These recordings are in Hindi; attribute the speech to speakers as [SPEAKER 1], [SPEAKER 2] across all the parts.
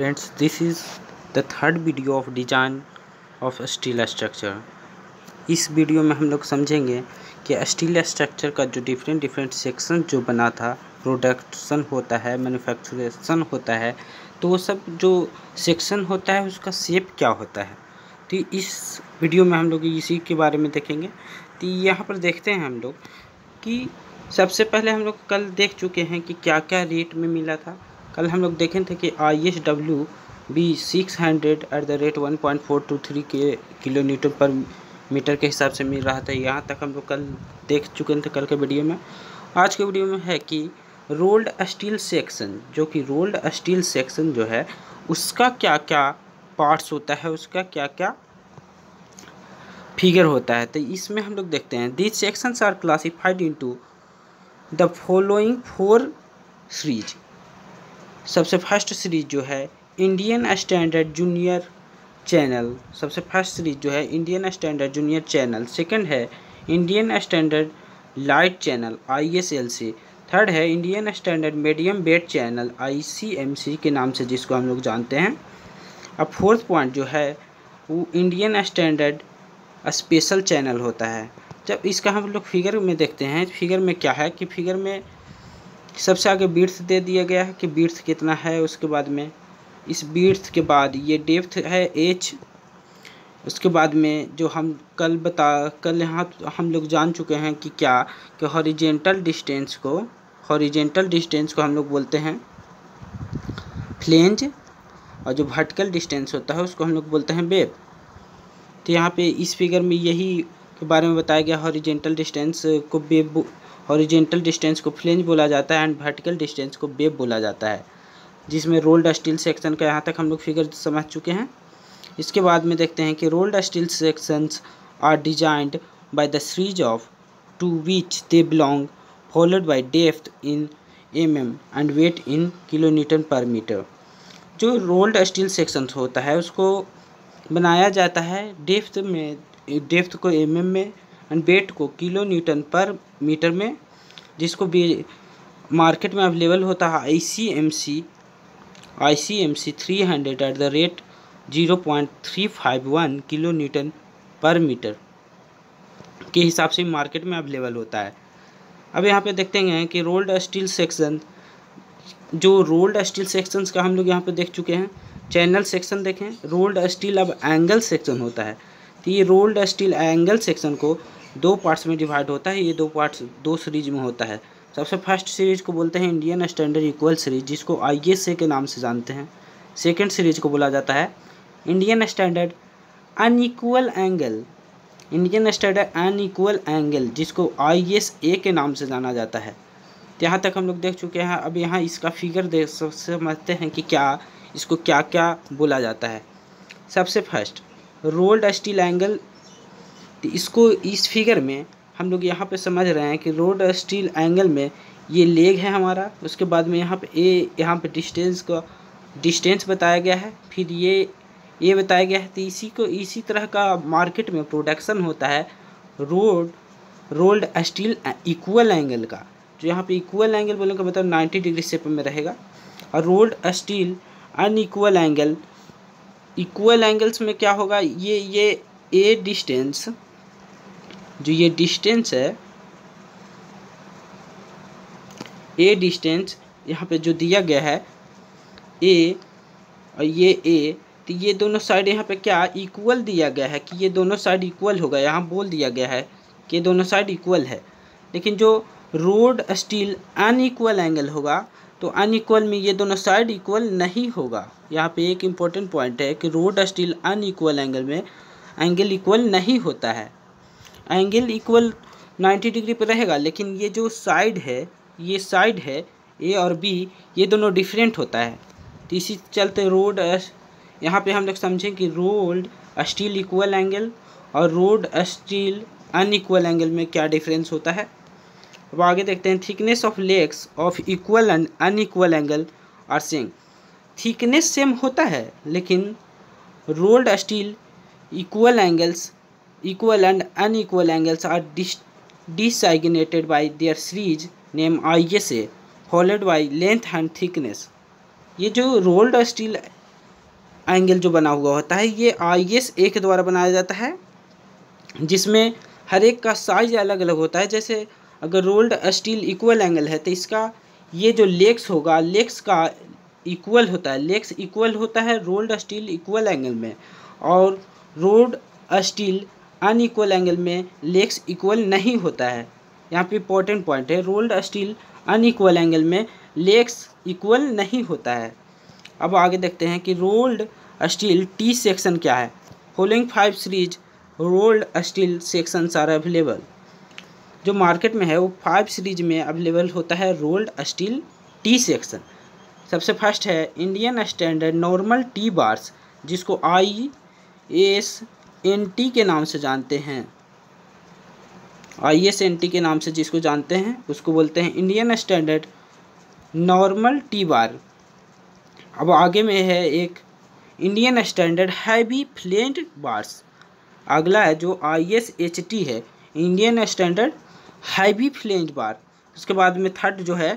[SPEAKER 1] Friends this is the third video of design of steel structure इस वीडियो में हम लोग समझेंगे कि स्टील स्ट्रक्चर का जो डिफरेंट डिफरेंट सेक्शन जो बना था प्रोडक्शन होता है मैन्युफैक्चरेशन होता है तो वो सब जो सेक्शन होता है उसका शेप क्या होता है तो इस वीडियो में हम लोग इसी के बारे में देखेंगे तो यहाँ पर देखते हैं हम लोग कि सबसे पहले हम लोग कल देख चुके हैं कि क्या क्या रेट में मिला था कल हम लोग देखें थे कि I S W B six hundred at the rate one point four two three के किलो न्यूटन पर मीटर के हिसाब से मिल रहा था यहाँ तक हम लोग कल देख चुके थे कल के वीडियो में आज के वीडियो में है कि रोल्ड स्टील सेक्शन जो कि रोल्ड स्टील सेक्शन जो है उसका क्या क्या पार्ट्स होता है उसका क्या क्या फिगर होता है तो इसमें हम लोग देखते हैं this sections are classified into the following four series सबसे फर्स्ट सीरीज़ जो है इंडियन स्टैंडर्ड जूनियर चैनल सबसे फर्स्ट सीरीज जो है Indian standard junior channel second है Indian standard light channel I S L C third है Indian standard medium weight channel I C M C के नाम से जिसको हम लोग जानते हैं अब फोर्थ पॉइंट जो है वो इंडियन स्टैंडर्ड स्पेशल चैनल होता है जब इसका हम लोग फिगर में देखते हैं फिगर में क्या है कि फिगर में सबसे आगे बीर्थ दे दिया गया है कि बीर्थ कितना है उसके बाद में इस बीर्थ के बाद ये डेप्थ है एच उसके बाद में जो हम कल बता कल यहाँ हम लोग जान चुके हैं कि क्या कि हॉरिजेंटल डिस्टेंस को हॉरिजेंटल डिस्टेंस को हम लोग बोलते हैं फ्लेंज और जो वर्टिकल डिस्टेंस होता है उसको हम लोग बोलते हैं बेब तो यहाँ पे इस फिगर में यही के बारे में बताया गया हॉरिजेंटल डिस्टेंस को बेब हॉरिजेंटल डिस्टेंस को फ्लेंज बोला जाता है एंड वर्टिकल डिस्टेंस को बेब बोला जाता है जिसमें रोल्ड स्टील सेक्शन का यहाँ तक हम लोग फिगर समझ चुके हैं इसके बाद में देखते हैं कि rolled steel sections are designed by the series of to which they belong followed by depth in m m and weight in kilo Newton per metre जो रोल्ड स्टील सेक्शन होता है उसको बनाया जाता है डेफ्थ में डेफ्थ को एम mm में एंड वेट को किलो न्यूटन पर मीटर में जिसको बी मार्केट में अवेलेबल होता है I C M C I C M C three hundred at the rate zero point three five one kilo Newton per metre के हिसाब से मार्केट में अवेलेबल होता है अब यहाँ पे देखते हैं कि रोल्ड स्टील सेक्शन जो रोल्ड स्टील सेक्शन का हम लोग यहाँ पे देख चुके हैं चैनल सेक्शन देखें रोल्ड स्टील अब एंगल सेक्शन होता है तो ये रोल्ड स्टील एंगल सेक्शन को दो पार्ट्स में डिवाइड होता है ये दो पार्ट्स दो सीरीज में होता है सबसे फर्स्ट सीरीज को बोलते हैं इंडियन स्टैंडर्ड इक्वल सीरीज जिसको आई एस ए के नाम से जानते हैं सेकेंड सीरीज को बोला जाता है Indian standard unequal angle Indian standard unequal angle जिसको आई एस ए के नाम से जाना जाता है यहाँ तक हम लोग देख चुके हैं अब यहाँ इसका फिगर देख समझते हैं कि क्या इसको क्या क्या बोला जाता है सबसे फर्स्ट रोल्ड स्टील एंगल तो इसको इस फिगर में हम लोग यहाँ पे समझ रहे हैं कि रोड स्टील एंगल में ये लेग है हमारा उसके बाद में यहाँ पे ए यहाँ पे डिस्टेंस का डिस्टेंस बताया गया है फिर ये ये बताया गया है तो इसी को इसी तरह का मार्केट में प्रोडक्शन होता है rolled rolled steel equal angle का जो तो यहाँ पे इक्वल एंगल बोलने का मतलब 90 डिग्री सेप में रहेगा और rolled steel unequal angle equal angles में क्या होगा ये ये ए डिस्टेंस जो ये डिस्टेंस है ए डिस्टेंस यहाँ पे जो दिया गया है ए और ये ए तो ये दोनों साइड यहाँ पे क्या इक्वल दिया गया है कि ये दोनों साइड इक्वल होगा यहाँ बोल दिया गया है कि ये दोनों साइड इक्वल है लेकिन जो रोड स्टील अनइक्वल एंगल होगा तो अनइक्वल में ये दोनों साइड इक्वल नहीं होगा यहाँ पे एक इम्पॉर्टेंट पॉइंट है कि रोड स्टील अनइक्वल एंगल में एंगल इक्वल नहीं होता है एंगल इक्वल 90 डिग्री पर रहेगा लेकिन ये जो साइड है ये साइड है ए और बी ये दोनों डिफरेंट होता है तो इसी चलते रोड यहाँ पे हम लोग समझें कि रोड स्टील इक्वल एंगल और रोड स्टील अनइक्वल एंगल में क्या डिफरेंस होता है अब आगे देखते हैं thickness of legs of equal and unequal angle are same thickness same होता है लेकिन rolled steel equal angles equal and unequal angles are dis designated by their series name I से followed by length and thickness ये जो रोल्ड स्टील एंगल जो बना हुआ होता है ये आई एस ए के द्वारा बनाया जाता है जिसमें हर एक का साइज अलग अलग होता है जैसे अगर रोल्ड स्टील इक्वल एंगल है तो इसका ये जो लेग्स होगा लेग्स का इक्वल होता है लेग्स इक्वल होता है रोल्ड स्टील इक्वल एंगल में और रोल्ड स्टील अनइक्वल एंगल में लेग्स इक्वल नहीं होता है यहाँ पे इंपॉर्टेंट पॉइंट है रोल्ड स्टील अनइक्वल एंगल में लेग्स इक्वल नहीं होता है अब आगे देखते हैं कि रोल्ड स्टील टी सेक्शन क्या है following five series rolled steel section are available जो मार्केट में है वो फाइव सीरीज में अवेलेबल होता है रोल्ड स्टील टी सेक्शन सबसे फर्स्ट है Indian standard normal T bars जिसको आई एस एन टी के नाम से जानते हैं आई एस एन टी के नाम से जिसको जानते हैं उसको बोलते हैं Indian standard normal T bar अब आगे में है एक Indian standard heavy flange bars अगला है जो आई एस एच टी है Indian standard heavy flange bar उसके बाद में थर्ड जो है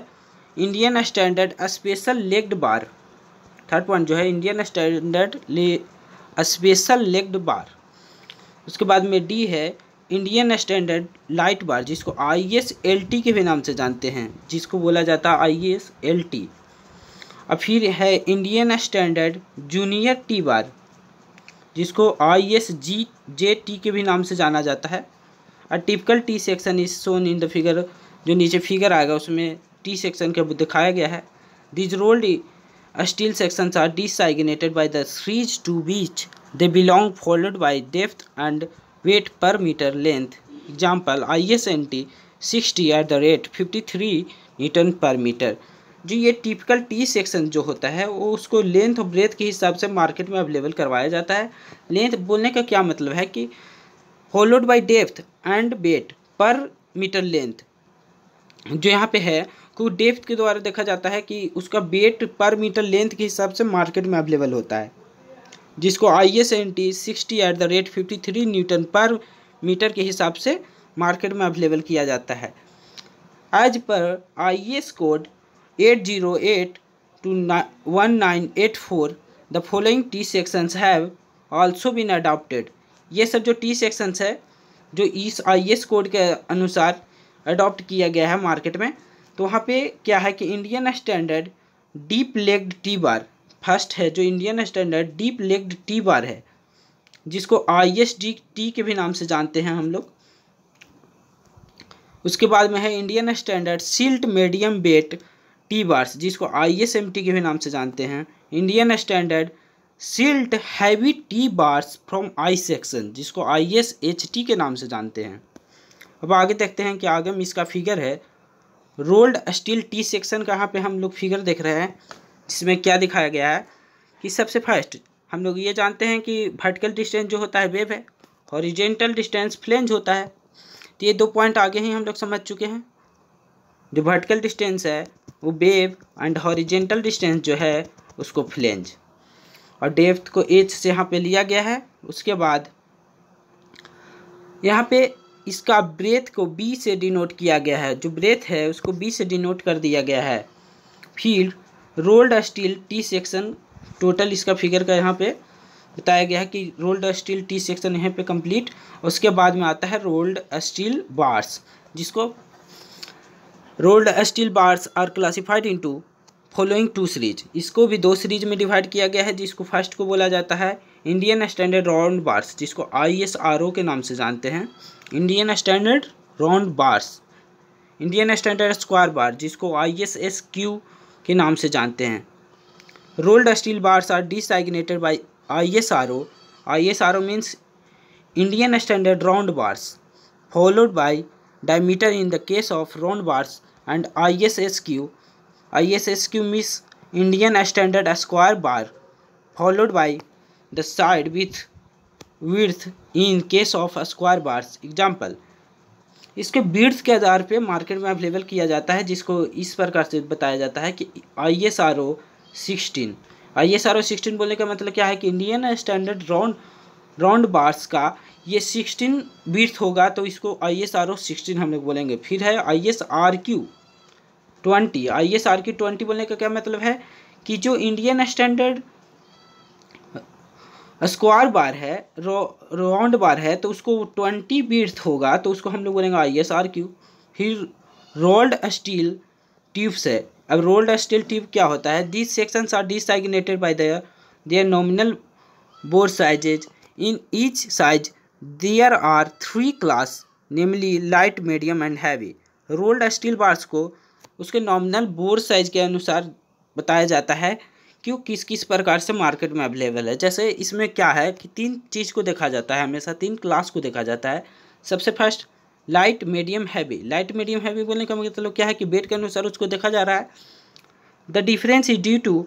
[SPEAKER 1] Indian standard special legged bar third point जो है Indian standard special legged bar उसके बाद में डी है इंडियन स्टैंडर्ड लाइट बार जिसको आई एस एल टी के भी नाम से जानते हैं जिसको बोला जाता है आई एस एल टी और फिर है Indian standard junior T bar जिसको I S G J T के भी नाम से जाना जाता है और typical T section is shown in the figure जो नीचे फिगर आएगा उसमें टी सेक्शन के दिखाया गया है these rolled steel section are designated by the series to which They belong followed by depth and weight per meter length. Example ISNT 60 at the rate 53 newton per metre जो ये टिपिकल टी सेक्शन जो होता है वो उसको लेंथ और ब्रेथ के हिसाब से मार्केट में अवेलेबल करवाया जाता है लेंथ बोलने का क्या मतलब है कि followed by depth and weight per metre length जो यहाँ पे है को तो डेप्थ के द्वारा देखा जाता है कि उसका वेट पर मीटर लेंथ के हिसाब से मार्केट में अवेलेबल होता है जिसको I S N T sixty at the rate fifty three newton per metre के हिसाब से मार्केट में अवेलेबल किया जाता है as per I S code eight zero eight two one nine eight four the following T sections have also been adopted ये सब जो टी सेक्शंस है जो इस आई एस कोड के अनुसार अडॉप्ट किया गया है मार्केट में तो वहाँ पे क्या है कि Indian standard deep legged T bar first है जो Indian standard deep legged T bar है जिसको आई एस डी टी के भी नाम से जानते हैं हम लोग उसके बाद में है Indian standard slit medium weight T bars जिसको आई एस एम टी के भी नाम से जानते हैं Indian standard slit heavy T bars from I section जिसको आई एस एच टी के नाम से जानते हैं अब आगे देखते हैं कि आगे में इसका फिगर है रोल्ड स्टील टी सेक्शन का यहाँ पे हम लोग फिगर देख रहे हैं जिसमें क्या दिखाया गया है कि सबसे फर्स्ट हम लोग ये जानते हैं कि वर्टिकल डिस्टेंस जो होता है वेव है हॉरिजेंटल डिस्टेंस फ्लेंज होता है तो ये दो पॉइंट आगे ही हम लोग समझ चुके हैं जो वर्टिकल डिस्टेंस है वो वेव एंड हॉरिजेंटल डिस्टेंस जो है उसको फ्लेंज और डेप्थ को एच से यहाँ पे लिया गया है उसके बाद यहाँ पे इसका ब्रेथ को बी से डिनोट किया गया है जो ब्रेथ है उसको बी से डिनोट कर दिया गया है field rolled steel T section total इसका फिगर का यहाँ पे बताया गया है कि रोल्ड स्टील टी सेक्शन यहाँ पे कंप्लीट उसके बाद में आता है रोल्ड स्टील बार्स जिसको rolled steel bars are classified into following two series इसको भी दो सीरीज में डिवाइड किया गया है जिसको फर्स्ट को बोला जाता है इंडियन स्टैंडर्ड राउंड बार्स जिसको आई के नाम से जानते हैं Indian standard round bars Indian standard square bar जिसको आई एस एस क्यू के नाम से जानते हैं rolled steel bars are designated by R O means Indian standard round bars followed by diameter in the case of round bars and I I S S S Q S Q means Indian standard square bar followed by the side width width in case of square bars example इसके बीड्स के आधार पे मार्केट में अवेलेबल किया जाता है जिसको इस प्रकार से बताया जाता है कि I S R O sixteen I S R O sixteen बोलने का मतलब क्या है कि Indian standard round round bars का ये सिक्सटीन बीड्स होगा तो इसको I S R O sixteen हम लोग बोलेंगे फिर है I S R Q twenty I S R Q twenty बोलने का क्या मतलब है कि जो इंडियन स्टैंडर्ड स्क्वायर बार है राउंड बार है तो उसको ट्वेंटी बीट होगा तो उसको हम लोग बोलेंगे आई एस आर क्यू ही रोल्ड स्टील ट्यूब्स है अब रोल्ड स्टील ट्यूब क्या होता है this section are designated by their their nominal bore sizes in each size there are three class namely light medium and heavy rolled steel bars को उसके नॉमिनल बोर साइज के अनुसार बताया जाता है क्यों किस किस प्रकार से मार्केट में अवेलेबल है जैसे इसमें क्या है कि तीन चीज़ को देखा जाता है हमेशा तीन क्लास को देखा जाता है सबसे first light medium heavy light medium heavy बोलने का मतलब क्या है कि वेट के अनुसार उसको देखा जा रहा है the difference is due to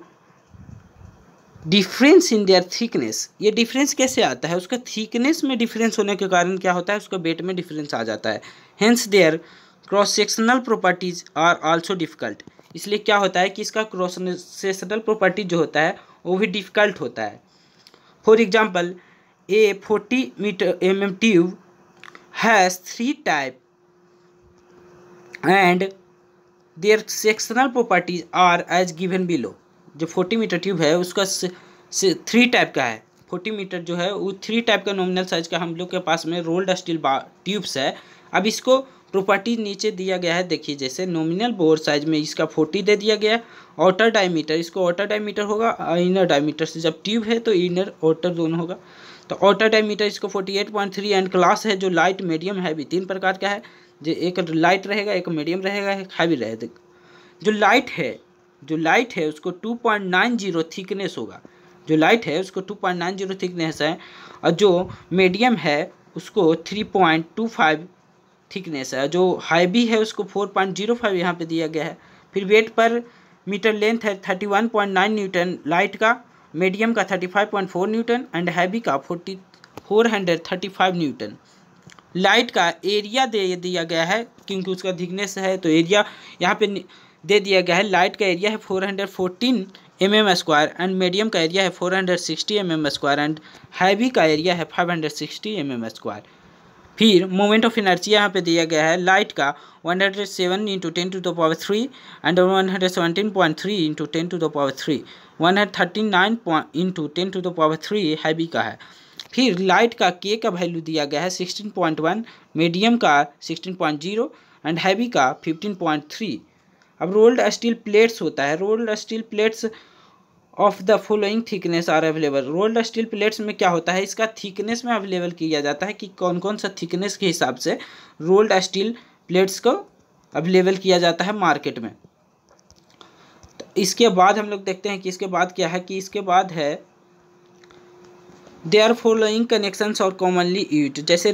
[SPEAKER 1] difference in their thickness ये डिफरेंस कैसे आता है उसका थिकनेस में डिफरेंस होने के कारण क्या होता है उसका वेट में डिफरेंस आ जाता है hence their cross sectional properties are also difficult इसलिए क्या होता है कि इसका क्रॉसनेशनल प्रॉपर्टी जो होता है वो भी डिफ़िकल्ट होता है for example a forty metre M M tube has three type and their sectional properties are as given below जो फोर्टी मीटर ट्यूब है उसका थ्री टाइप का है फोर्टी मीटर जो है वो थ्री टाइप का नॉमिनल साइज का हम लोग के पास में रोल्ड स्टील बा ट्यूब्स है अब इसको प्रॉपर्टी नीचे दिया गया है देखिए जैसे नॉमिनल बोर साइज में इसका फोर्टी दे दिया गया आउटर डायमीटर इसको आउटर डायमीटर होगा इनर डायमीटर से जब ट्यूब है तो इनर आउटर दोनों होगा तो आउटर डायमीटर इसको forty eight point three and class है जो लाइट मीडियम हैवी तीन प्रकार का है जो एक लाइट रहेगा एक मीडियम रहेगा एक हैवी रहेगा जो लाइट है जो लाइट है उसको two point nine zero thickness होगा जो लाइट है उसको two point nine zero thickness है और जो मीडियम है उसको three point two five thickness है जो हाई बी है उसको फोर पॉइंट जीरो फाइव यहाँ पर दिया गया है फिर वेट पर मीटर लेंथ है thirty one point nine newton light का मीडियम का thirty five point four newton and heavy का forty four hundred thirty five newton light का एरिया दे दिया गया है क्योंकि उसका थिकनेस है तो एरिया यहाँ पे दे दिया गया है लाइट का एरिया है four hundred fourteen M M square and medium का एरिया है four hundred sixty M M square and heavy का एरिया है five hundred sixty M M square फिर मोमेंट ऑफ एनर्जी यहाँ पे दिया गया है लाइट का 107 hundred seven into ten to the power three and one hundred seventeen point three into ten to the power three one hundred thirty nine point into ten to the power three heavy का है फिर लाइट का के का वैल्यू दिया गया है सिक्सटीन पॉइंट वन मीडियम का sixteen point zero and heavy का फिफ्टीन पॉइंट थ्री अब रोल्ड स्टील प्लेट्स होता है rolled steel plates of the following thickness are available rolled steel plates में क्या होता है इसका थिकनेस में अवेलेबल किया जाता है कि कौन कौन सा थिकनेस के हिसाब से रोल्ड स्टील प्लेट्स को अवेलेबल किया जाता है मार्केट में तो इसके बाद हम लोग देखते हैं कि इसके बाद क्या है कि इसके बाद है दे आर फॉलोइंग कनेक्शन और कॉमनली यूज जैसे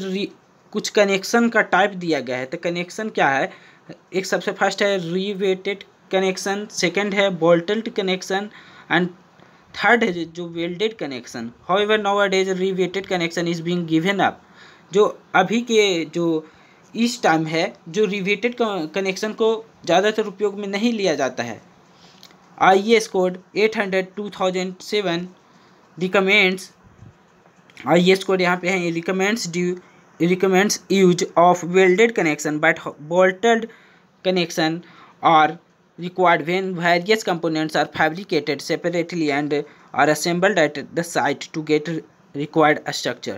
[SPEAKER 1] कुछ कनेक्शन का टाइप दिया गया है तो कनेक्शन क्या है एक सबसे फर्स्ट है रीवेटेड कनेक्शन सेकेंड है बोल्टेड कनेक्शन and third है जो welded connection how nowadays riveted connection is being given up जो अभी के जो इस टाइम है जो रिवेटेड कनेक्शन को ज़्यादातर उपयोग में नहीं लिया जाता है I S code eight hundred two thousand seven recommends I S code यहाँ पे है recommends due recommends use of welded connection but bolted connection are required when various components are fabricated separately and are assembled at the site to get required structure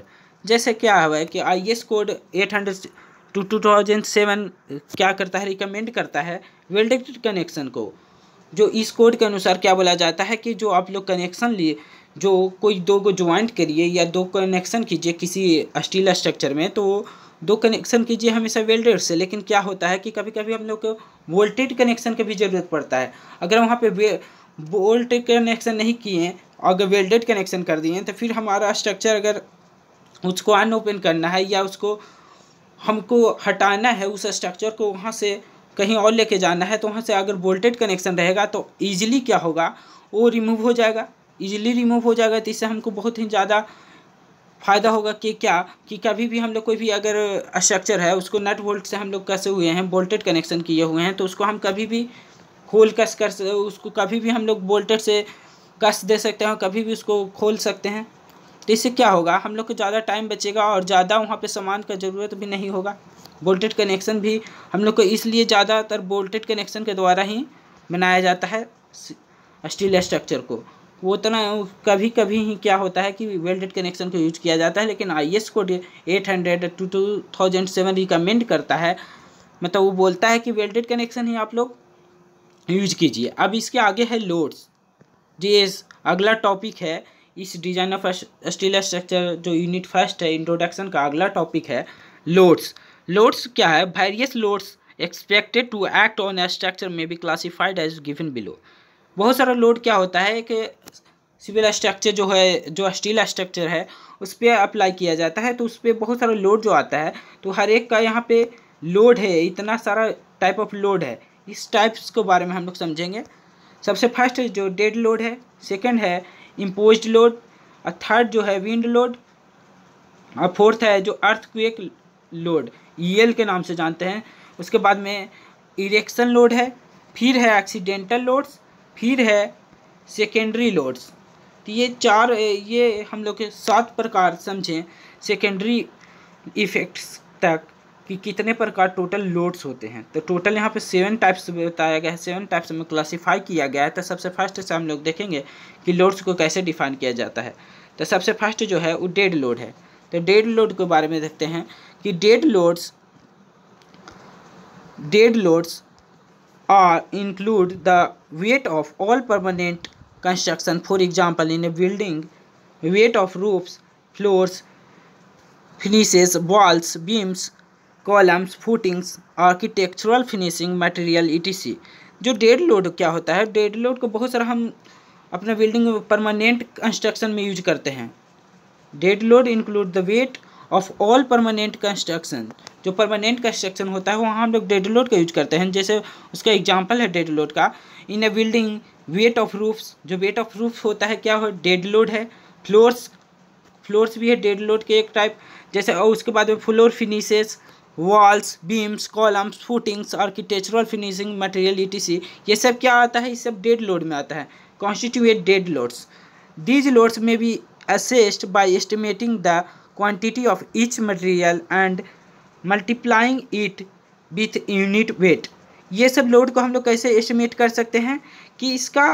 [SPEAKER 1] जैसे क्या हुआ है कि I S code eight hundred two two thousand seven क्या करता है रिकमेंड करता है वेल्डेड कनेक्शन को जो इस कोड के अनुसार क्या बोला जाता है कि जो आप लोग कनेक्शन लिए जो कोई दो को ज्वाइंट करिए या दो कनेक्शन कीजिए किसी स्टील स्ट्रक्चर में तो दो कनेक्शन कीजिए हमेशा वेल्डर से लेकिन क्या होता है कि कभी कभी हम लोग को वोल्टेड कनेक्शन की भी ज़रूरत पड़ता है अगर वहाँ पे वोल्ट कनेक्शन नहीं किए अगर वेल्डेड कनेक्शन कर दिए तो फिर हमारा स्ट्रक्चर अगर उसको अन ओपन करना है या उसको हमको हटाना है उस स्ट्रक्चर को वहाँ से कहीं और लेके जाना है तो वहाँ से अगर वोल्टेड कनेक्शन रहेगा तो ईजिली क्या होगा वो रिमूव हो जाएगा ईजिली रिमूव हो जाएगा तो इससे हमको बहुत ही ज़्यादा फ़ायदा होगा कि क्या कि कभी भी हम लोग कोई भी अगर स्ट्रक्चर है उसको नट बोल्ट से हम लोग कसे हुए हैं बोल्टेड कनेक्शन किए हुए हैं तो उसको हम कभी भी खोल कस कर उसको कभी भी हम लोग बोल्टेड से कस दे सकते हैं कभी भी उसको खोल सकते हैं तो इससे क्या होगा हम लोग को ज़्यादा टाइम बचेगा और ज़्यादा वहाँ पर सामान का ज़रूरत भी नहीं होगा बोल्टेड कनेक्शन भी हम लोग को इसलिए ज़्यादातर बोल्टेड कनेक्शन के द्वारा ही बनाया जाता है स्टील स्ट्रक्चर को वो उतना तो कभी कभी ही क्या होता है कि वेल्डेड कनेक्शन को यूज किया जाता है लेकिन I S code eight hundred two two thousand seven recommend करता है मतलब वो बोलता है कि वेल्डेड कनेक्शन ही आप लोग यूज कीजिए अब इसके आगे है लोड्स ये अगला टॉपिक है इस डिजाइन ऑफ स्टील स्ट्रक्चर जो यूनिट फर्स्ट है इंट्रोडक्शन का अगला टॉपिक है लोड्स लोड्स क्या है various loads expected to act on structure may be classified as given below बहुत सारा लोड क्या होता है कि सिविल स्ट्रक्चर जो है जो स्टील स्ट्रक्चर है उस पर अप्लाई किया जाता है तो उस पर बहुत सारा लोड जो आता है तो हर एक का यहाँ पे लोड है इतना सारा टाइप ऑफ लोड है इस टाइप्स के बारे में हम लोग समझेंगे सबसे फर्स्ट जो डेड लोड है सेकंड है इम्पोज लोड और थर्ड जो है विंड लोड और फोर्थ है जो अर्थ क्वेक लोड ई के नाम से जानते हैं उसके बाद में इरेक्शन लोड है फिर है एक्सीडेंटल लोड्स फिर है सेकेंडरी लोड्स तो ये चार ये हम लोग के सात प्रकार समझें सेकेंडरी इफ़ेक्ट्स तक कि कितने प्रकार टोटल लोड्स होते हैं तो टोटल यहाँ पे सेवन टाइप्स बताया गया है सेवन टाइप्स में क्लासिफाई किया गया है तो सबसे फर्स्ट से हम लोग देखेंगे कि लोड्स को कैसे डिफाइन किया जाता है तो सबसे फर्स्ट जो है वो डेड लोड है तो डेड लोड के बारे में देखते हैं कि dead loads dead loads are include the weight of all permanent construction for example in a building weight of roofs floors finishes walls beams columns footings architectural finishing material ETC जो डेड लोड क्या होता है डेड लोड को बहुत सारा हम अपना बिल्डिंग परमानेंट कंस्ट्रक्शन में यूज करते हैं dead load include the weight of all permanent construction जो परमानेंट कंस्ट्रक्शन होता है वहाँ हम लोग डेडलोड का यूज करते हैं जैसे उसका एग्जाम्पल है डेडलोड का in a building weight of roofs जो वेट ऑफ रूफ होता है क्या हो डेड लोड है फ्लोर्स फ्लोर्स भी है डेड लोड के एक टाइप जैसे और उसके बाद में floor finishes walls beams columns footings architectural finishing material ई ये सब क्या आता है ये सब डेड लोड में आता है constitute dead loads these loads may be assessed by estimating the quantity of each material and multiplying it with unit weight ये सब लोड को हम लोग कैसे एस्टिमेट कर सकते हैं कि इसका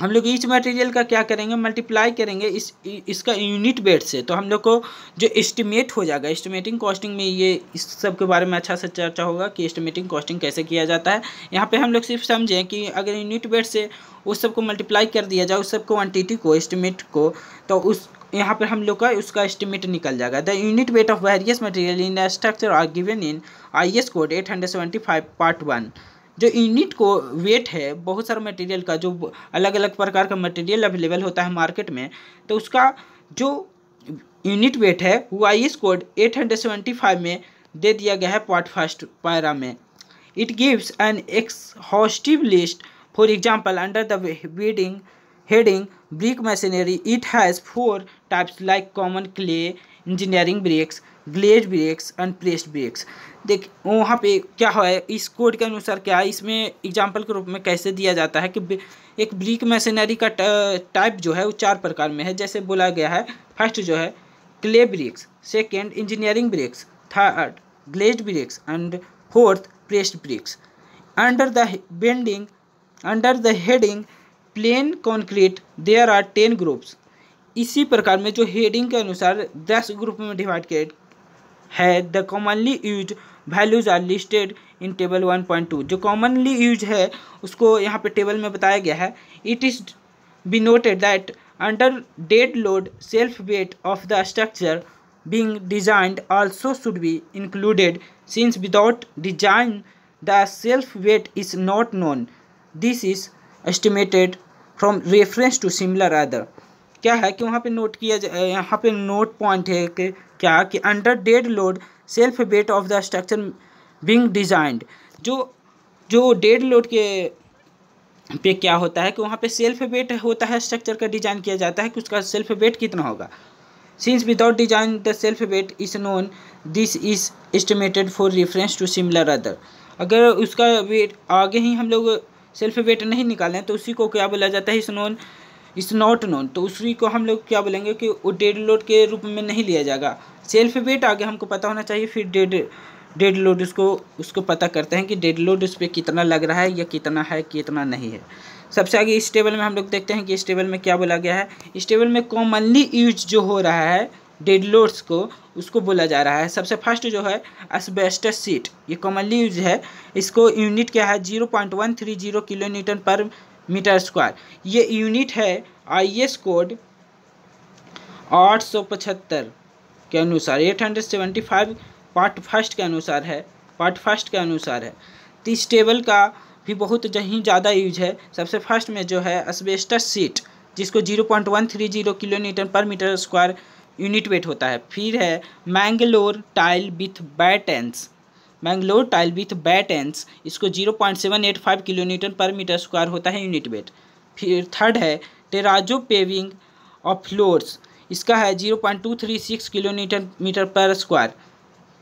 [SPEAKER 1] हम लोग ईच मटेरियल का क्या करेंगे मल्टीप्लाई करेंगे इस इसका यूनिट वेट से तो हम लोग को जो एस्टिमेट हो जाएगा एस्टिमेटिंग कॉस्टिंग में ये इस सब के बारे में अच्छा सा चर्चा होगा कि एस्टिमेटिंग कॉस्टिंग कैसे किया जाता है यहाँ पे हम लोग सिर्फ समझें कि अगर यूनिट वेट से उस सब को मल्टीप्लाई कर दिया जाए उस सब क्वान्टिटी को एस्टिमेट को तो उस यहाँ पर हम लोग का उसका एस्टिमेट निकल जाएगा the unit weight of various material in structure are given in I S code eight hundred seventy five part one जो यूनिट को वेट है बहुत सारा मटेरियल का जो अलग अलग प्रकार का मटेरियल अवेलेबल होता है मार्केट में तो उसका जो यूनिट वेट है वो I S code eight hundred seventy five में दे दिया गया है पार्ट फर्स्ट पैरा में it gives an exhaustive list for example under the heading brick masonry it has four types like common clay engineering bricks glaze bricks pressed bricks देख वहाँ पे क्या है इस कोड के अनुसार क्या है इसमें एग्जाम्पल के रूप में कैसे दिया जाता है कि एक ब्रिक मशीनरी का टाइप जो है वो चार प्रकार में है जैसे बोला गया है फर्स्ट जो है clay bricks second engineering bricks third glaze bricks and fourth pressed bricks under the bending under the heading plain concrete there are ten groups इसी प्रकार में जो हेडिंग के अनुसार दस ग्रुप में डिवाइड किया है the commonly use values are listed in table one point two जो कॉमनली यूज है उसको यहाँ पे टेबल में बताया गया है it is be noted that under dead load self weight of the structure being designed also should be included since without design the self weight is not known this is estimated from reference to similar other क्या है कि वहाँ पे नोट किया जाए यहाँ पे नोट पॉइंट है कि क्या कि under dead load self weight of the structure being designed जो जो डेड लोड के पे क्या होता है कि वहाँ पे सेल्फ वेट होता है स्ट्रक्चर का डिजाइन किया जाता है कि उसका सेल्फ वेट कितना होगा since without design the self weight is known this is estimated for reference to similar other अगर उसका वेट आगे ही हम लोग सेल्फ वेट नहीं निकालें तो उसी को क्या बोला जाता है इस नोन इस नॉट नोन तो उसी को हम लोग क्या बोलेंगे कि वो डेड लोड के रूप में नहीं लिया जाएगा सेल्फ वेट आगे हमको पता होना चाहिए फिर डेड डेड लोड उसको उसको पता करते हैं कि डेड लोड उस पर कितना लग रहा है या कितना है कितना नहीं है सबसे आगे इस टेबल में हम लोग देखते हैं कि इस टेबल में क्या बोला गया है इस टेबल में कॉमनली यूज जो हो रहा है डेडलोड्स को उसको बोला जा रहा है सबसे फर्स्ट जो है एसबेस्टस सीट ये कॉमनली यूज है इसको यूनिट क्या है zero point one three zero kilo Newton per metre square ये यूनिट है आई एस कोड आठ सौ पचहत्तर के अनुसार eight hundred seventy five part first के अनुसार है पार्ट फर्स्ट के अनुसार है तो इस टेबल का भी बहुत ही ज़्यादा यूज है सबसे फर्स्ट में जो है असबेस्टस सीट जिसको zero point one three zero kilo Newton per metre square unit weight होता है फिर है Mangalore tile with battens Mangalore tile with battens इसको zero point seven eight five kilo Newton per metre square होता है यूनिट वेट फिर थर्ड है टेराजो पेविंग ऑफ फ्लोर्स इसका है zero point two three six kilo newton metre per square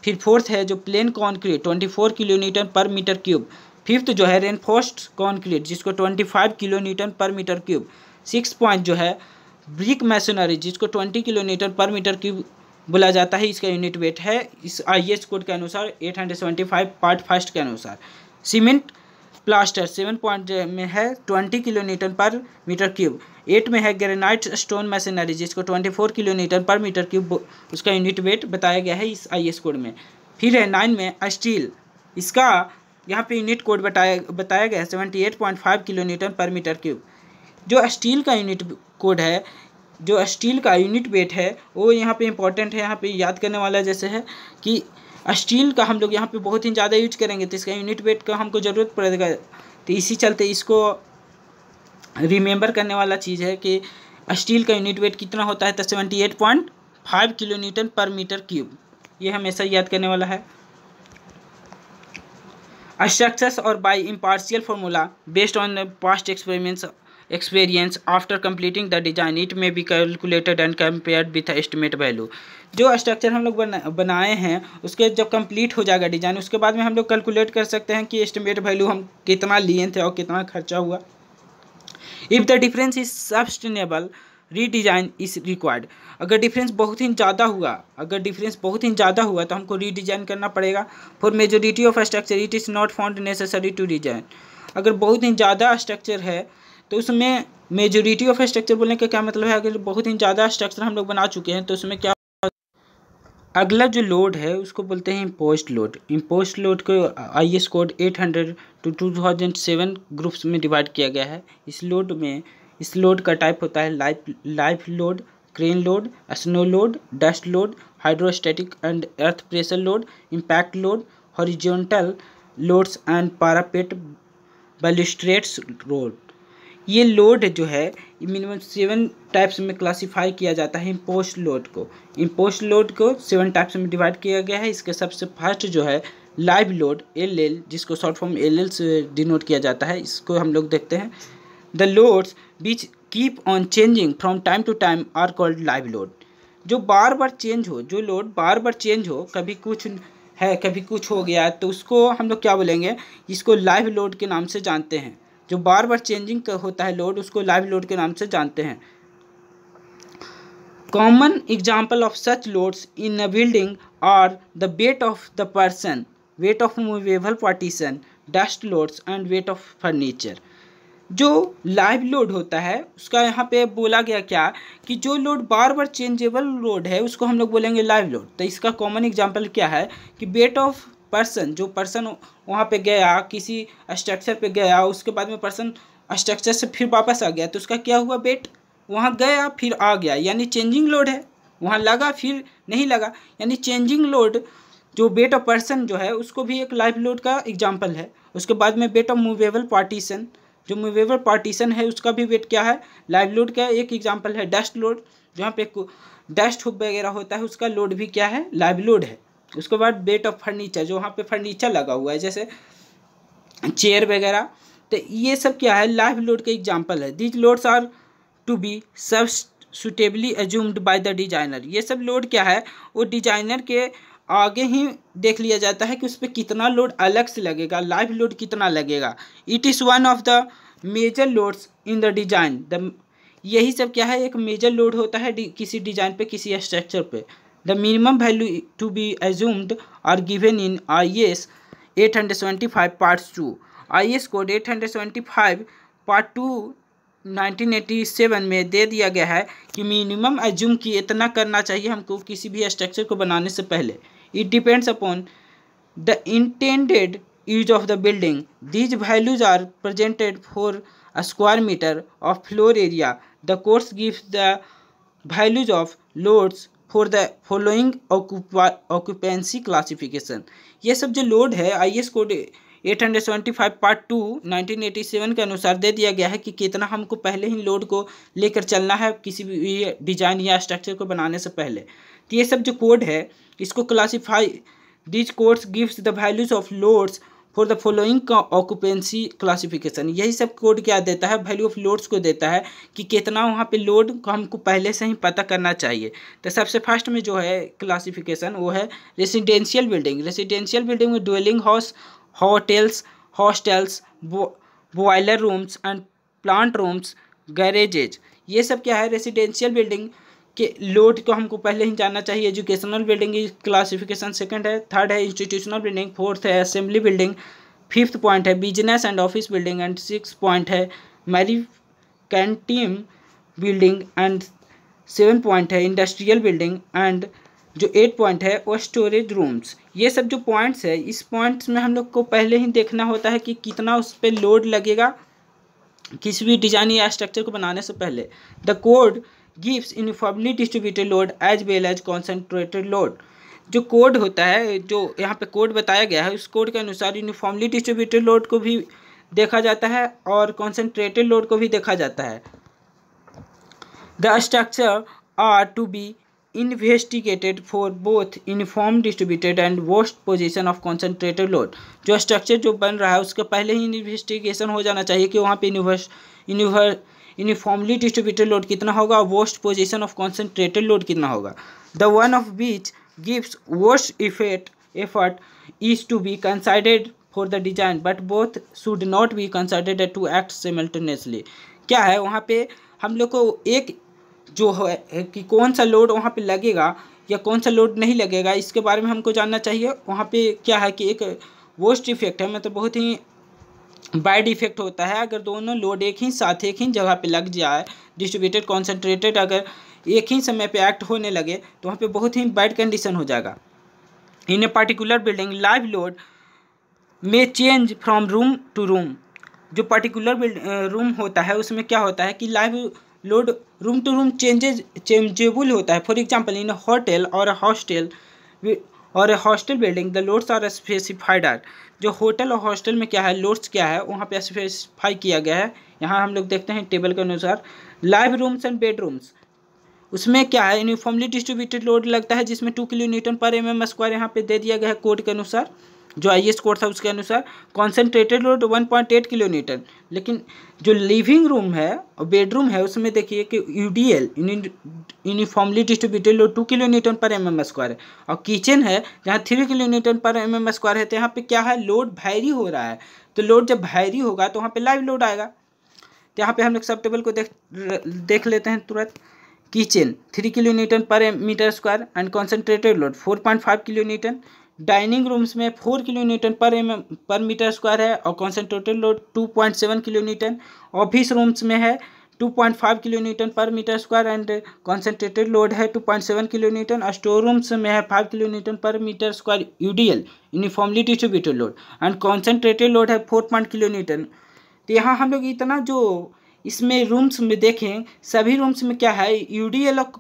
[SPEAKER 1] फिर फोर्थ है जो plain concrete twenty four kilo Newton per metre cube fifth जो है रेनफोस्ट कॉन्क्रीट जिसको twenty five kilo Newton per metre cube six point जो है ब्रिक मैशनरी जिसको twenty kilometre per metre cube बोला जाता है इसका यूनिट वेट है इस आई एस कोड के अनुसार eight hundred seventy five part first के अनुसार सीमेंट प्लास्टर सेवन पॉइंट में है twenty kilometre per metre cube eight में है ग्रेनाइट स्टोन मशीनरी जिसको twenty four kilometre per metre cube उसका यूनिट वेट बताया गया है इस आई एस कोड में फिर है नाइन में स्टील इसका यहाँ पे यूनिट कोड बताया बताया गया है seventy eight point five kilometre per metre cube जो स्टील का यूनिट कोड है जो स्टील का यूनिट वेट है वो यहाँ पे इम्पॉर्टेंट है यहाँ पे याद करने वाला जैसे है कि स्टील का हम लोग यहाँ पे बहुत ही ज़्यादा यूज करेंगे तो इसका यूनिट वेट का हमको ज़रूरत पड़ेगा तो इसी चलते इसको रिमेंबर करने वाला चीज़ है कि स्टील का यूनिट वेट कितना होता है तो seventy eight point five kilo Newton per metre cube ये हमेशा याद करने वाला है स्ट्रक्चर्स और by empirical formula based on past experiments experience after completing the design it may be calculated and compared with estimate value जो स्ट्रक्चर हम लोग बना, बनाए हैं उसके जब कंप्लीट हो जाएगा डिजाइन उसके बाद में हम लोग कैलकुलेट कर सकते हैं कि एस्टिमेट वैल्यू हम कितना लिए थे और कितना खर्चा हुआ if the difference is re redesign is required अगर डिफरेंस बहुत ही ज़्यादा हुआ अगर डिफरेंस बहुत ही ज़्यादा हुआ तो हमको रीडिज़ाइन करना पड़ेगा for majority of structure it is not found necessary to design अगर बहुत ही ज़्यादा स्ट्रक्चर है तो उसमें मेजोरिटी ऑफ स्ट्रक्चर बोलने का क्या मतलब है अगर बहुत ही ज़्यादा स्ट्रक्चर हम लोग बना चुके हैं तो उसमें क्या अगला जो लोड है उसको बोलते हैं इम्पोस्ट लोड इम्पोस्ट लोड को I S code eight hundred two two thousand seven groups में डिवाइड किया गया है इस लोड में इस लोड का टाइप होता है life life load crane load snow load dust load hydrostatic and earth pressure load impact load horizontal loads and parapet balustrades road ये लोड जो है मिनिमम सेवन टाइप्स में क्लासिफाई किया जाता है इम्पोस्ट लोड को इम्पोस्ट लोड को सेवन टाइप्स में डिवाइड किया गया है इसके सबसे फर्स्ट जो है लाइव लोड एल एल जिसको शॉर्ट फॉर्म एल एल से डिनोट किया जाता है इसको हम लोग देखते हैं the loads which keep on changing from time to time are called live load जो बार बार चेंज हो जो लोड बार बार चेंज हो कभी कुछ है कभी कुछ हो गया तो उसको हम लोग क्या बोलेंगे इसको लाइव लोड के नाम से जानते हैं जो बार बार चेंजिंग होता है लोड उसको लाइव लोड के नाम से जानते हैं common example of such loads in a building are the weight of the person weight of movable partition dust loads and weight of furniture जो लाइव लोड होता है उसका यहाँ पे बोला गया क्या कि जो लोड बार बार चेंजेबल लोड है उसको हम लोग बोलेंगे लाइव लोड तो इसका कॉमन एग्जाम्पल क्या है कि वेट ऑफ पर्सन जो पर्सन वहाँ पे गया किसी स्ट्रक्चर पे गया उसके बाद में पर्सन स्ट्रक्चर से फिर वापस आ गया तो उसका क्या हुआ वेट वहाँ गया फिर आ गया यानी चेंजिंग लोड है वहाँ लगा फिर नहीं लगा यानी चेंजिंग लोड जो बेट ऑफ पर्सन जो है उसको भी एक लाइफ लोड का एग्जाम्पल है उसके बाद में बेट ऑफ मूवेबल पार्टीशन जो मूवेबल पार्टीशन है उसका भी वेट क्या है लाइव लोड का एक एग्जाम्पल है डस्ट लोड जहाँ पे डस्ट वगैरह होता है उसका लोड भी क्या है लाइव लोड है उसके बाद बेट ऑफ फर्नीचर जो वहाँ पे फर्नीचर लगा हुआ है जैसे चेयर वगैरह तो ये सब क्या है लाइफ लोड के एग्जाम्पल है these loads are to be सब suitably assumed by the designer ये सब लोड क्या है वो डिजाइनर के आगे ही देख लिया जाता है कि उस पर कितना लोड अलग से लगेगा लाइफ लोड कितना लगेगा it is one of the major loads in the design the यही सब क्या है एक मेजर लोड होता है किसी डिजाइन पे किसी स्ट्रक्चर पे the value to be in I S eight hundred seventy five assumed to I S code eight hundred seventy five part two nineteen eighty seven में दे दिया गया है कि मिनिमम एज्यूम की इतना करना चाहिए हमको किसी भी स्ट्रक्चर को बनाने से पहले it depends upon the intended use of the building these values are presented for square metre of floor area the course gives the values of loads for the following occupancy classification ये सब जो लोड है I S code eight hundred seventy five part two nineteen eighty seven के अनुसार दे दिया गया है कि कितना हमको पहले ही लोड को लेकर चलना है किसी भी डिजाइन या स्ट्रक्चर को बनाने से पहले तो ये सब जो कोड है इसको classify these course gives the values of loads for the following occupancy classification यही सब कोड क्या देता है वैल्यू ऑफ लोड्स को देता है कि कितना वहाँ पे लोड हमको पहले से ही पता करना चाहिए तो सबसे फर्स्ट में जो है क्लासिफिकेशन वो है रेसिडेंशियल बिल्डिंग रेसिडेंशियल बिल्डिंग में dwelling house hotels hostels boiler rooms and plant rooms garages ये सब क्या है रेसिडेंशियल बिल्डिंग के लोड को हमको पहले ही जानना चाहिए एजुकेशनल बिल्डिंग क्लासिफिकेशन सेकंड है थर्ड है इंस्टीट्यूशनल बिल्डिंग फोर्थ है असेंबली बिल्डिंग फिफ्थ पॉइंट है business and office building and six point है mercantile building and seven point है इंडस्ट्रियल बिल्डिंग एंड जो एट पॉइंट है वो स्टोरेज रूम्स ये सब जो पॉइंट्स है इस पॉइंट्स में हम लोग को पहले ही देखना होता है कि कितना उस पर लोड लगेगा किसी भी डिजाइन या स्ट्रक्चर को बनाने से पहले the code gives uniformly distributed load as well as concentrated load जो कोड होता है जो यहाँ पे कोड बताया गया है उस कोड के अनुसार यूनिफॉर्मली डिस्ट्रीब्यूटेड लोड को भी देखा जाता है और कॉन्सेंट्रेटेड लोड को भी देखा जाता है the structure are to be investigated for both uniform distributed and worst position of concentrated load जो स्ट्रक्चर जो बन रहा है उसका पहले ही इन्वेस्टिगेशन हो जाना चाहिए कि वहाँ पर universe universe uniformly distributed load कितना होगा और worst position of concentrated load कितना होगा the one of which gives worst effect effort is to be considered for the design but both should not be considered to act simultaneously क्या है वहाँ पे हम लोग को एक जो है कि कौन सा लोड वहाँ पे लगेगा या कौन सा लोड नहीं लगेगा इसके बारे में हमको जानना चाहिए वहाँ पे क्या है कि एक वर्स्ट इफेक्ट है मतलब बहुत ही बाय डिफेक्ट होता है अगर दोनों लोड एक ही साथ एक ही जगह पे लग जाए डिस्ट्रीब्यूटेड कॉन्सेंट्रेटेड अगर एक ही समय पे एक्ट होने लगे तो वहाँ पे बहुत ही बैड कंडीशन हो जाएगा in a particular building live load में change from room to room जो पर्टिकुलर रूम होता है उसमें क्या होता है कि live load room to room changes changeable होता है फॉर एग्जाम्पल इन होटल और हॉस्टल और hostel building the loads are specified are जो होटल और हॉस्टल में क्या है लोड्स क्या है वहाँ पे स्पेसिफाई किया गया है यहाँ हम लोग देखते हैं टेबल के अनुसार लाइव रूम्स एंड बेडरूम्स उसमें क्या है यूनिफॉर्मली डिस्ट्रीब्यूटेड लोड लगता है जिसमें two kilo Newton per M M square यहाँ पे दे दिया गया है कोड के अनुसार जो आई कोर्ट था उसके अनुसार कॉन्सेंट्रेटेड लोड 1.8 किलोमीटर लेकिन जो लिविंग रूम है और बेडरूम है उसमें देखिए कि U D L uniformly distributed load two kilo Newton per M M square है और किचन है जहाँ three kilo Newton per M M square है तो यहाँ पे क्या है लोड भैरी हो रहा है तो लोड जब भारी होगा तो वहाँ पे लाइव लोड आएगा तो यहाँ पे हम लोग सब टेबल को देख देख लेते हैं तुरंत kitchen three kilo Newton per metre square and concentrated load four point five kilo newton dining rooms में four kilometre per M per metre square है और concentrated load two point seven kilometre office rooms में है two point five kilometre per metre square and concentrated load है टू पॉइंट सेवन किलोमीटर और स्टोर रूम्स में है five kilometre per metre square U D L uniformly distributed load and concentrated load है फोर पॉइंट किलोमीटर तो यहाँ हम लोग इतना जो इसमें रूम्स में देखें सभी रूम्स में क्या है यू डी एल और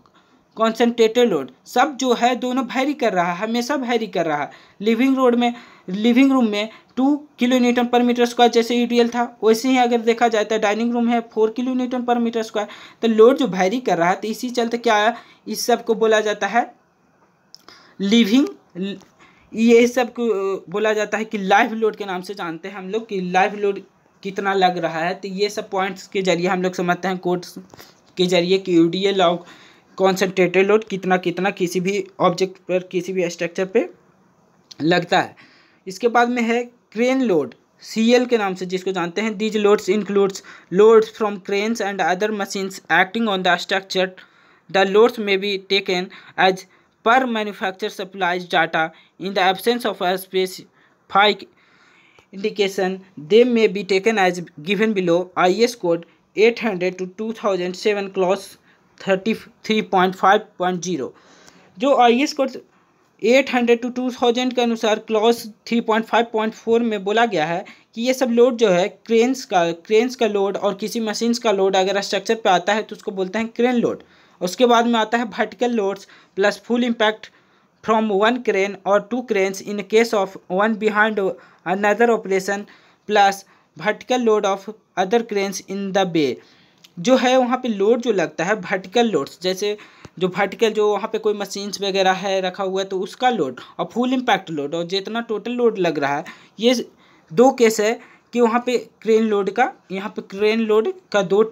[SPEAKER 1] कॉन्सेंट्रेटेड लोड सब जो है दोनों भैरी कर रहा है हमेशा भैरी कर रहा है लिविंग रोड में लिविंग रूम में two kilo Newton per metre square जैसे यूडीएल था वैसे ही अगर देखा जाए तो डाइनिंग रूम है four kilo Newton per metre square तो लोड जो भैरी कर रहा है तो इसी चलते क्या है इस सब को बोला जाता है लिविंग ये सब को बोला जाता है कि लाइव लोड के नाम से जानते हैं हम लोग कि लाइव लोड कितना लग रहा है तो ये सब पॉइंट्स के जरिए हम लोग समझते हैं कोर्ट्स के जरिए कि यू डी ए और कॉन्सेंट्रेटेड लोड कितना कितना किसी भी ऑब्जेक्ट पर किसी भी स्ट्रक्चर पे लगता है इसके बाद में है क्रेन लोड सी एल के नाम से जिसको जानते हैं these loads includes loads from cranes and other machines acting on the structure the loads may be taken as per in the absence of in specific indication they may be taken as given below I S code eight hundred two two thousand seven clause thirty three point five point zero जो I S e code eight hundred two two thousand के अनुसार clause three point five point four में बोला गया है कि ये सब लोड जो है क्रेन्स का क्रेन्स का लोड और किसी मशीन्स का लोड अगर स्ट्रक्चर पे आता है तो उसको बोलते हैं क्रेन लोड उसके बाद में आता है vertical loads plus full impact from one crane और two cranes in case of one behind another operation plus vertical load of other cranes in the bay जो है वहाँ पे लोड जो लगता है वर्टिकल लोड्स जैसे जो वर्टिकल जो वहाँ पे कोई मशीन्स वगैरह है रखा हुआ है तो उसका लोड और फुल इम्पैक्ट लोड और जितना टोटल लोड लग रहा है ये दो केस है कि वहाँ पे क्रेन लोड का यहाँ पे क्रेन लोड का दो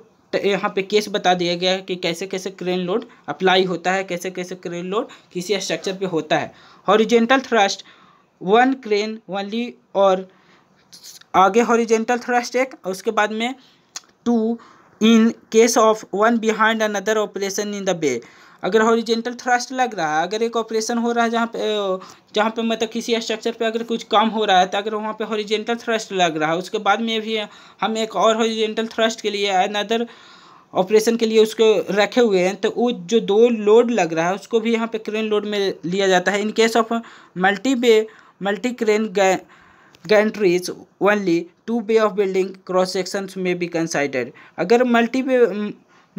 [SPEAKER 1] यहाँ पे केस बता दिया गया है कि कैसे कैसे क्रेन लोड अप्लाई होता है कैसे कैसे क्रेन लोड किसी स्ट्रक्चर पर होता है horizontal thrust one crane only और आगे हॉरिजेंटल थ्रस्ट एक और उसके बाद में two in case of one behind another operation in the bay अगर हॉरिजेंटल थ्रस्ट लग रहा है अगर एक ऑपरेशन हो रहा है जहाँ पे जहाँ पे मतलब किसी स्ट्रक्चर पे अगर कुछ काम हो रहा है तो अगर वहाँ पे हॉरिजेंटल थ्रस्ट लग रहा है उसके बाद में भी हम एक और हॉरिजेंटल थ्रस्ट के लिए अनदर ऑपरेशन के लिए उसको रखे हुए हैं तो वो जो दो लोड लग रहा है उसको भी यहाँ पे क्रेन लोड में लिया जाता है in case of multi bay multi crane gantries only two bay of building cross sections में भी कंसाइडेड अगर मल्टी पे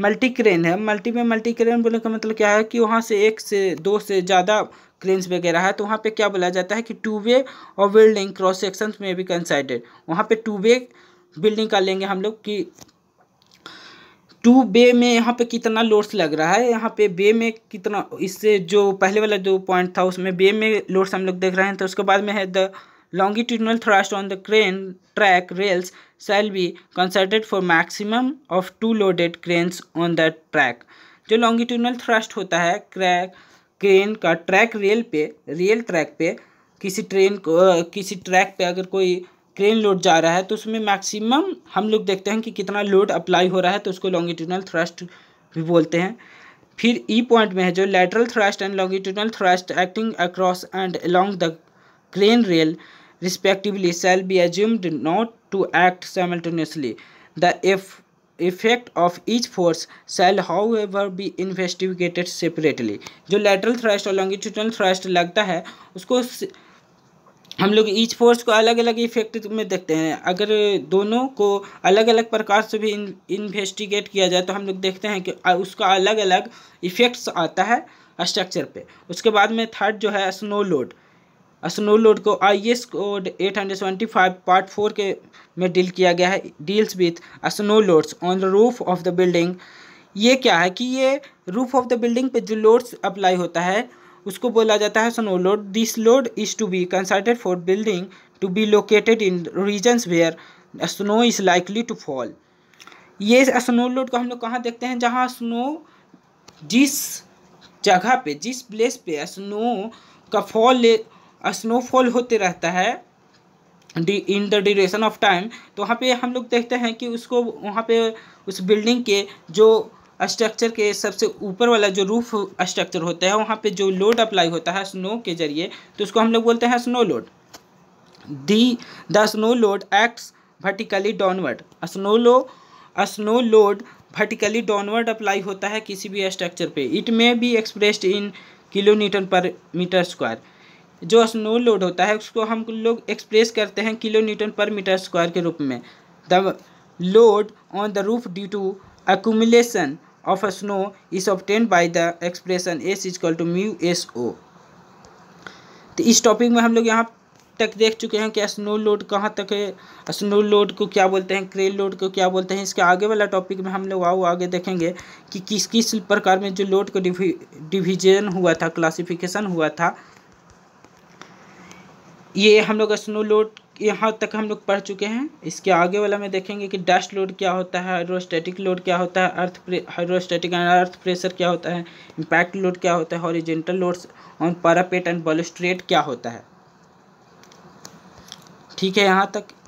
[SPEAKER 1] मल्टी क्रेन है मल्टी में मल्टी क्रेन बोलने का मतलब क्या है कि वहाँ से एक से दो से ज़्यादा क्रेन्स वगैरह है तो वहाँ पे क्या बोला जाता है कि टू वे और बिल्डिंग क्रॉस सेक्शंस में भी कंसाइडेड वहाँ पे टू वे बिल्डिंग का लेंगे हम लोग कि टू बे में यहाँ पे कितना लोड्स लग रहा है यहाँ पे बे में कितना इससे जो पहले वाला जो पॉइंट था उसमें बे में लोड्स हम लोग देख रहे हैं तो उसके बाद में है the longitudinal thrust on the crane track rails shall be considered for maximum of two loaded cranes on the track जो longitudinal thrust होता है क्रैक क्रेन का ट्रैक रेल पे रेल ट्रैक पे किसी ट्रेन को किसी ट्रैक पे अगर कोई क्रेन लोड जा रहा है तो उसमें मैक्सिमम हम लोग देखते हैं कि कितना लोड अप्लाई हो रहा है तो उसको लॉन्गिट्यूडनल थ्रस्ट भी बोलते हैं फिर ई e पॉइंट में है जो lateral thrust and longitudinal thrust acting across and along the crane rail respectively shall be assumed not to act simultaneously. The eff effect of each force shall however be investigated separately जो लेटरल थ्रस्ट और लॉन्गिट्यूडनल थ्रस्ट लगता है उसको हम लोग ईच फोर्स को अलग अलग इफेक्ट में देखते हैं अगर दोनों को अलग अलग प्रकार से भी इन्वेस्टिगेट किया जाए तो हम लोग देखते हैं कि उसका अलग अलग इफेक्ट्स आता है स्ट्रक्चर पे उसके बाद में थर्ड जो है स्नो लोड स्नो लोड को I S code eight hundred seventy five part four के में डील किया गया है deals with snow loads on the roof of the building ये क्या है कि ये रूफ ऑफ द बिल्डिंग पे जो लोड्स अप्लाई होता है उसको बोला जाता है snow load this load is to be consulted for building to be located in regions where snow is likely to fall ये स्नो लोड को हम लोग कहाँ देखते हैं जहाँ स्नो जिस जगह पे जिस प्लेस पे स्नो का फॉल ले स्नोफॉल होते रहता है डी in the duration of time तो वहाँ पे हम लोग देखते हैं कि उसको वहाँ पे उस बिल्डिंग के जो स्ट्रक्चर के सबसे ऊपर वाला जो रूफ स्ट्रक्चर होता है वहाँ पे जो लोड अप्लाई होता है स्नो के जरिए तो उसको हम लोग बोलते हैं snow load the the snow load acts vertically downward snow लो snow load vertically downward apply होता है किसी भी स्ट्रक्चर पे it may be expressed in kilometre per metre square जो स्नो लोड होता है उसको हम लोग एक्सप्रेस करते हैं kilo Newton per metre square के रूप में the load on the roof due to accumulation of a snow is obtained by the expression S is equal to mu S O तो इस टॉपिक में हम लोग यहाँ तक देख चुके हैं कि स्नो लोड कहाँ तक है स्नो लोड को क्या बोलते हैं क्रेल लोड को क्या बोलते हैं इसके आगे वाला टॉपिक में हम लोग आओ आगे देखेंगे कि किस किस प्रकार में जो लोड का डिवीजन हुआ था क्लासिफिकेशन हुआ था ये हम लोग स्नो लोड यहाँ तक हम लोग पढ़ चुके हैं इसके आगे वाला में देखेंगे कि डस्ट लोड क्या होता है हाइड्रोस्टैटिक लोड क्या होता है earth hydrostatic and earth pressure क्या होता है इम्पैक्ट लोड क्या होता है horizontal loads on parapet and balustrade क्या होता है ठीक है यहाँ तक